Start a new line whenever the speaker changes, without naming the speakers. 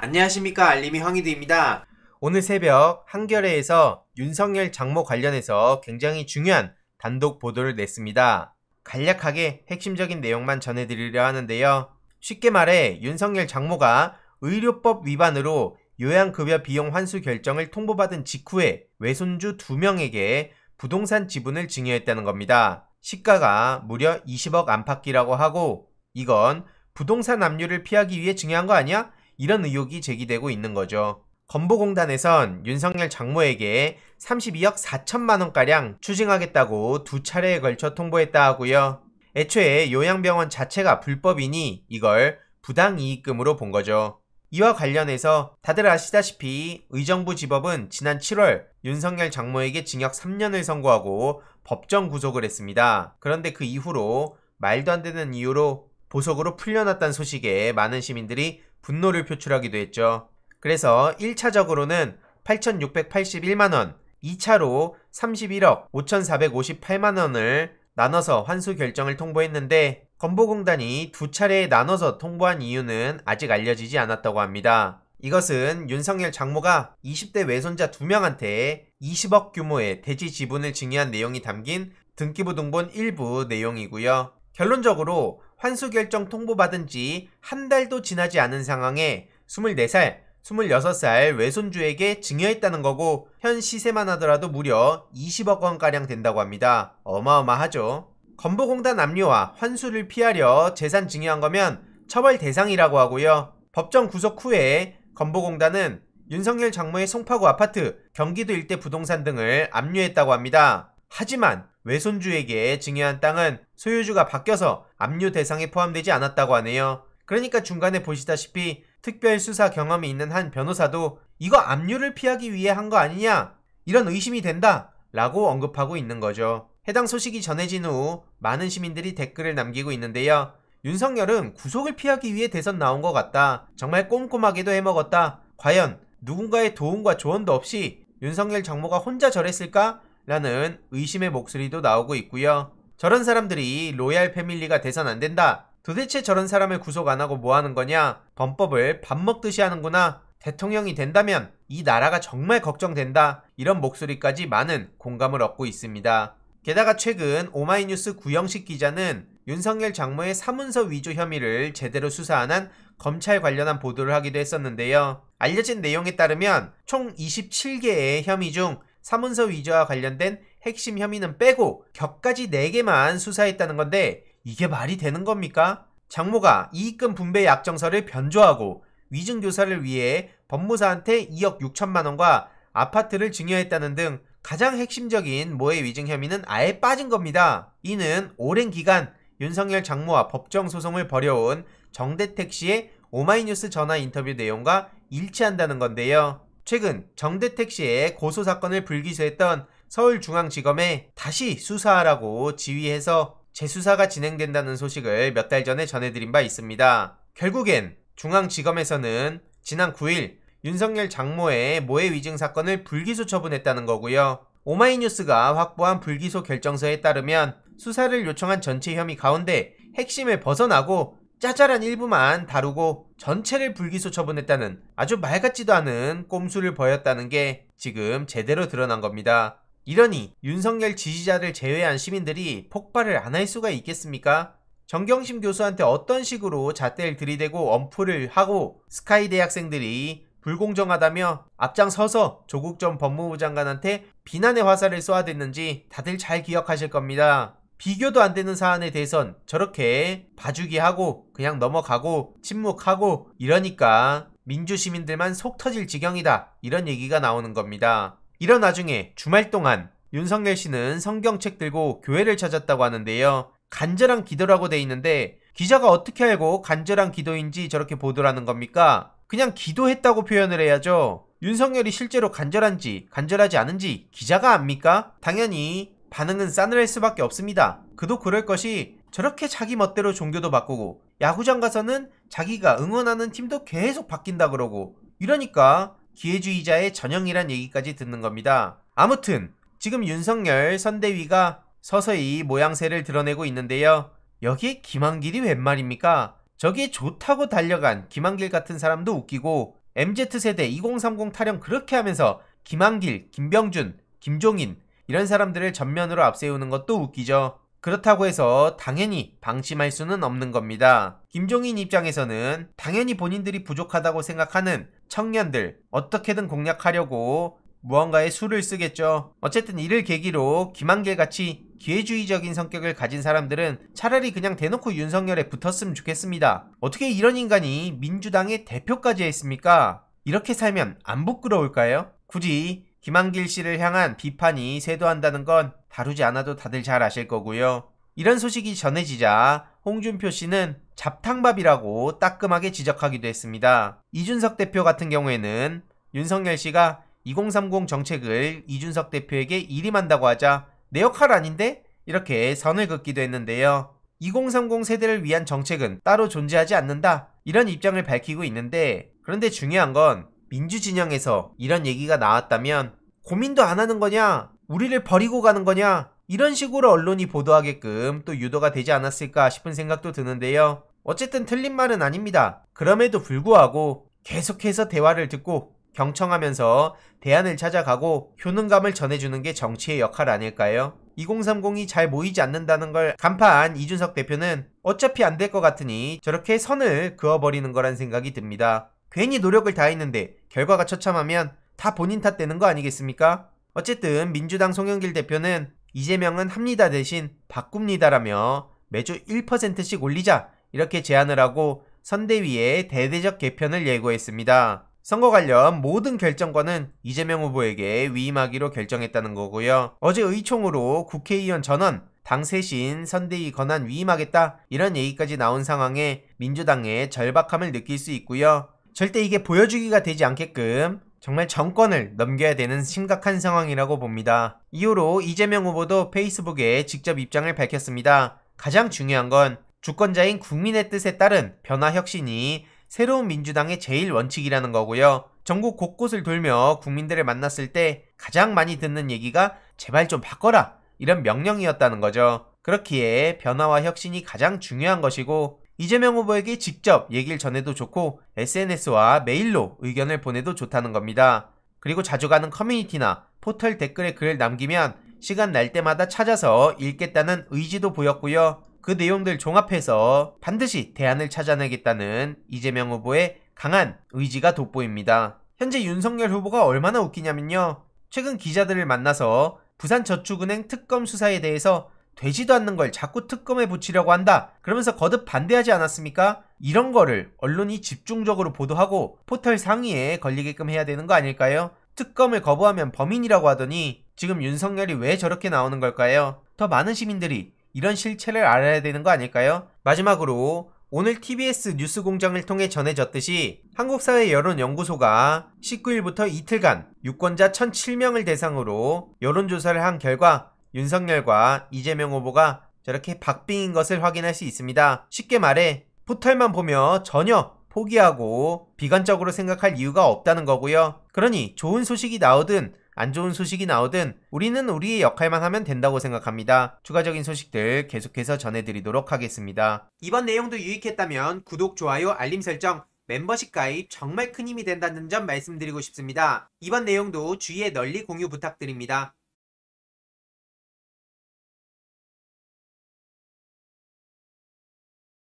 안녕하십니까 알림이 황희드입니다. 오늘 새벽 한겨레에서 윤석열 장모 관련해서 굉장히 중요한 단독 보도를 냈습니다. 간략하게 핵심적인 내용만 전해드리려 하는데요. 쉽게 말해 윤석열 장모가 의료법 위반으로 요양급여 비용 환수 결정을 통보받은 직후에 외손주 2명에게 부동산 지분을 증여했다는 겁니다. 시가가 무려 20억 안팎이라고 하고 이건 부동산 압류를 피하기 위해 증여한 거 아니야? 이런 의혹이 제기되고 있는 거죠. 건보공단에선 윤석열 장모에게 32억 4천만 원가량 추징하겠다고 두 차례에 걸쳐 통보했다 하고요. 애초에 요양병원 자체가 불법이니 이걸 부당이익금으로 본 거죠. 이와 관련해서 다들 아시다시피 의정부 지법은 지난 7월 윤석열 장모에게 징역 3년을 선고하고 법정 구속을 했습니다. 그런데 그 이후로 말도 안 되는 이유로 보석으로 풀려났다는 소식에 많은 시민들이 분노를 표출하기도 했죠. 그래서 1차적으로는 8,681만원, 2차로 31억 5,458만원을 나눠서 환수 결정을 통보했는데 건보공단이 두 차례에 나눠서 통보한 이유는 아직 알려지지 않았다고 합니다. 이것은 윤석열 장모가 20대 외손자 2명한테 20억 규모의 대지 지분을 증여한 내용이 담긴 등기부 등본 일부 내용이고요. 결론적으로 환수 결정 통보받은 지 한 달도 지나지 않은 상황에 24살, 26살 외손주에게 증여했다는 거고 현 시세만 하더라도 무려 20억 원가량 된다고 합니다. 어마어마하죠. 건보공단 압류와 환수를 피하려 재산 증여한 거면 처벌 대상이라고 하고요. 법정 구속 후에 건보공단은 윤석열 장모의 송파구 아파트, 경기도 일대 부동산 등을 압류했다고 합니다. 하지만 외손주에게 증여한 땅은 소유주가 바뀌어서 압류 대상에 포함되지 않았다고 하네요. 그러니까 중간에 보시다시피 특별 수사 경험이 있는 한 변호사도 이거 압류를 피하기 위해 한 거 아니냐? 이런 의심이 된다! 라고 언급하고 있는 거죠. 해당 소식이 전해진 후 많은 시민들이 댓글을 남기고 있는데요. 윤석열은 구속을 피하기 위해 대선 나온 것 같다. 정말 꼼꼼하게도 해먹었다. 과연 누군가의 도움과 조언도 없이 윤석열 정모가 혼자 저랬을까? 라는 의심의 목소리도 나오고 있고요. 저런 사람들이 로얄 패밀리가 돼선안 된다. 도대체 저런 사람을 구속 안 하고 뭐 하는 거냐? 범법을 밥 먹듯이 하는구나. 대통령이 된다면 이 나라가 정말 걱정된다. 이런 목소리까지 많은 공감을 얻고 있습니다. 게다가 최근 오마이뉴스 구영식 기자는 윤석열 장모의 사문서 위조 혐의를 제대로 수사 안 한 검찰 관련한 보도를 하기도 했었는데요. 알려진 내용에 따르면 총 27개의 혐의 중 사문서 위조와 관련된 핵심 혐의는 빼고 격까지 4개만 수사했다는 건데 이게 말이 되는 겁니까? 장모가 이익금 분배 약정서를 변조하고 위증교사를 위해 법무사한테 2억 6천만원과 아파트를 증여했다는 등 가장 핵심적인 모해 위증 혐의는 아예 빠진 겁니다. 이는 오랜 기간 윤석열 장모와 법정 소송을 벌여온 정대택 씨의 오마이뉴스 전화 인터뷰 내용과 일치한다는 건데요. 최근 정대택 씨의 고소 사건을 불기소했던 서울중앙지검에 다시 수사하라고 지휘해서 재수사가 진행된다는 소식을 몇 달 전에 전해드린 바 있습니다. 결국엔 중앙지검에서는 지난 9일 윤석열 장모의 모해 위증 사건을 불기소 처분했다는 거고요. 오마이뉴스가 확보한 불기소 결정서에 따르면 수사를 요청한 전체 혐의 가운데 핵심을 벗어나고 짜잘한 일부만 다루고 전체를 불기소 처분했다는 아주 말 같지도 않은 꼼수를 벌였다는 게 지금 제대로 드러난 겁니다. 이러니 윤석열 지지자를 제외한 시민들이 폭발을 안 할 수가 있겠습니까? 정경심 교수한테 어떤 식으로 잣대를 들이대고 엄포를 하고 스카이 대학생들이 불공정하다며 앞장서서 조국 전 법무부 장관한테 비난의 화살을 쏘아댔는지 다들 잘 기억하실 겁니다. 비교도 안 되는 사안에 대해선 저렇게 봐주기하고 그냥 넘어가고 침묵하고 이러니까 민주 시민들만 속 터질 지경이다 이런 얘기가 나오는 겁니다. 이런 와중에 주말 동안 윤석열 씨는 성경책 들고 교회를 찾았다고 하는데요. 간절한 기도라고 돼 있는데 기자가 어떻게 알고 간절한 기도인지 저렇게 보도라는 겁니까? 그냥 기도했다고 표현을 해야죠. 윤석열이 실제로 간절한지 간절하지 않은지 기자가 압니까? 당연히 반응은 싸늘할 수밖에 없습니다. 그도 그럴 것이 저렇게 자기 멋대로 종교도 바꾸고 야구장 가서는 자기가 응원하는 팀도 계속 바뀐다 그러고 이러니까 기회주의자의 전형이란 얘기까지 듣는 겁니다. 아무튼 지금 윤석열 선대위가 서서히 모양새를 드러내고 있는데요. 여기에 김한길이 웬 말입니까? 저기 좋다고 달려간 김한길 같은 사람도 웃기고 MZ세대 2030 타령 그렇게 하면서 김한길, 김병준, 김종인, 이런 사람들을 전면으로 앞세우는 것도 웃기죠. 그렇다고 해서 당연히 방심할 수는 없는 겁니다. 김종인 입장에서는 당연히 본인들이 부족하다고 생각하는 청년들 어떻게든 공략하려고 무언가에 수를 쓰겠죠. 어쨌든 이를 계기로 김한길 같이 기회주의적인 성격을 가진 사람들은 차라리 그냥 대놓고 윤석열에 붙었으면 좋겠습니다. 어떻게 이런 인간이 민주당의 대표까지 했습니까? 이렇게 살면 안 부끄러울까요? 굳이 김한길 씨를 향한 비판이 쇄도한다는건 다루지 않아도 다들 잘 아실 거고요. 이런 소식이 전해지자 홍준표 씨는 잡탕밥이라고 따끔하게 지적하기도 했습니다. 이준석 대표 같은 경우에는 윤석열 씨가 2030 정책을 이준석 대표에게 일임한다고 하자 내 역할 아닌데? 이렇게 선을 긋기도 했는데요. 2030 세대를 위한 정책은 따로 존재하지 않는다. 이런 입장을 밝히고 있는데 그런데 중요한 건 민주진영에서 이런 얘기가 나왔다면 고민도 안 하는 거냐? 우리를 버리고 가는 거냐? 이런 식으로 언론이 보도하게끔 또 유도가 되지 않았을까 싶은 생각도 드는데요. 어쨌든 틀린 말은 아닙니다. 그럼에도 불구하고 계속해서 대화를 듣고 경청하면서 대안을 찾아가고 효능감을 전해주는 게 정치의 역할 아닐까요? 2030이 잘 모이지 않는다는 걸 간파한 이준석 대표는 어차피 안 될 것 같으니 저렇게 선을 그어버리는 거란 생각이 듭니다. 괜히 노력을 다했는데 결과가 처참하면 다 본인 탓되는 거 아니겠습니까? 어쨌든 민주당 송영길 대표는 이재명은 합니다 대신 바꿉니다라며 매주 1%씩 올리자 이렇게 제안을 하고 선대위의 대대적 개편을 예고했습니다. 선거 관련 모든 결정권은 이재명 후보에게 위임하기로 결정했다는 거고요. 어제 의총으로 국회의원 전원, 당세신, 선대위 권한 위임하겠다 이런 얘기까지 나온 상황에 민주당의 절박함을 느낄 수 있고요. 절대 이게 보여주기가 되지 않게끔 정말 정권을 넘겨야 되는 심각한 상황이라고 봅니다. 이후로 이재명 후보도 페이스북에 직접 입장을 밝혔습니다. 가장 중요한 건 주권자인 국민의 뜻에 따른 변화 혁신이 새로운 민주당의 제일 원칙이라는 거고요. 전국 곳곳을 돌며 국민들을 만났을 때 가장 많이 듣는 얘기가 제발 좀 바꿔라 이런 명령이었다는 거죠. 그렇기에 변화와 혁신이 가장 중요한 것이고 이재명 후보에게 직접 얘기를 전해도 좋고 SNS와 메일로 의견을 보내도 좋다는 겁니다. 그리고 자주 가는 커뮤니티나 포털 댓글에 글을 남기면 시간 날 때마다 찾아서 읽겠다는 의지도 보였고요. 그 내용들 종합해서 반드시 대안을 찾아내겠다는 이재명 후보의 강한 의지가 돋보입니다. 현재 윤석열 후보가 얼마나 웃기냐면요. 최근 기자들을 만나서 부산저축은행 특검 수사에 대해서 되지도 않는 걸 자꾸 특검에 붙이려고 한다. 그러면서 거듭 반대하지 않았습니까? 이런 거를 언론이 집중적으로 보도하고 포털 상위에 걸리게끔 해야 되는 거 아닐까요? 특검을 거부하면 범인이라고 하더니 지금 윤석열이 왜 저렇게 나오는 걸까요? 더 많은 시민들이 이런 실체를 알아야 되는 거 아닐까요? 마지막으로 오늘 TBS 뉴스 공장을 통해 전해졌듯이 한국사회여론연구소가 19일부터 이틀간 유권자 1007명을 대상으로 여론조사를 한 결과 윤석열과 이재명 후보가 저렇게 박빙인 것을 확인할 수 있습니다. 쉽게 말해 포털만 보며 전혀 포기하고 비관적으로 생각할 이유가 없다는 거고요. 그러니 좋은 소식이 나오든 안 좋은 소식이 나오든 우리는 우리의 역할만 하면 된다고 생각합니다. 추가적인 소식들 계속해서 전해드리도록 하겠습니다. 이번 내용도 유익했다면 구독, 좋아요, 알림 설정, 멤버십 가입 정말 큰 힘이 된다는 점 말씀드리고 싶습니다. 이번 내용도 주위에 널리 공유 부탁드립니다.